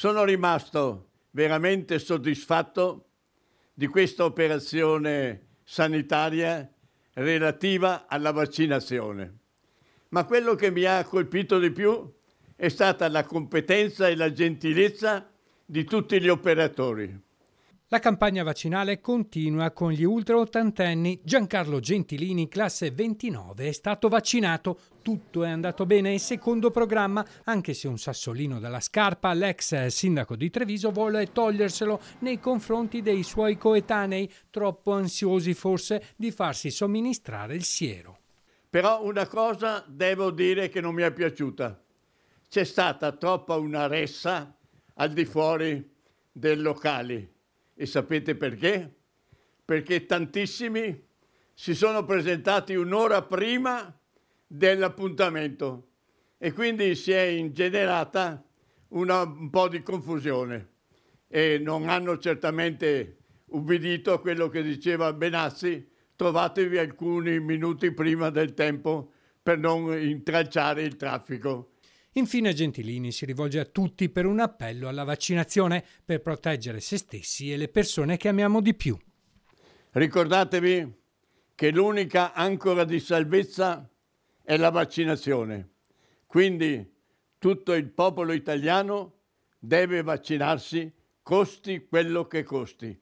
Sono rimasto veramente soddisfatto di questa operazione sanitaria relativa alla vaccinazione. Ma quello che mi ha colpito di più è stata la competenza e la gentilezza di tutti gli operatori. La campagna vaccinale continua con gli ultraottantenni. Giancarlo Gentilini, classe 29, è stato vaccinato. Tutto è andato bene in secondo programma, anche se un sassolino dalla scarpa, l'ex sindaco di Treviso vuole toglierselo nei confronti dei suoi coetanei, troppo ansiosi forse di farsi somministrare il siero. Però una cosa devo dire che non mi è piaciuta. C'è stata troppa una ressa al di fuori dei locali e sapete perché? Perché tantissimi si sono presentati un'ora prima dell'appuntamento e quindi si è ingenerata una, un po' di confusione e non hanno certamente ubbidito a quello che diceva Benassi, trovatevi alcuni minuti prima del tempo per non intralciare il traffico. Infine Gentilini si rivolge a tutti per un appello alla vaccinazione per proteggere se stessi e le persone che amiamo di più. Ricordatevi che l'unica ancora di salvezza è la vaccinazione. Quindi tutto il popolo italiano deve vaccinarsi, costi quello che costi.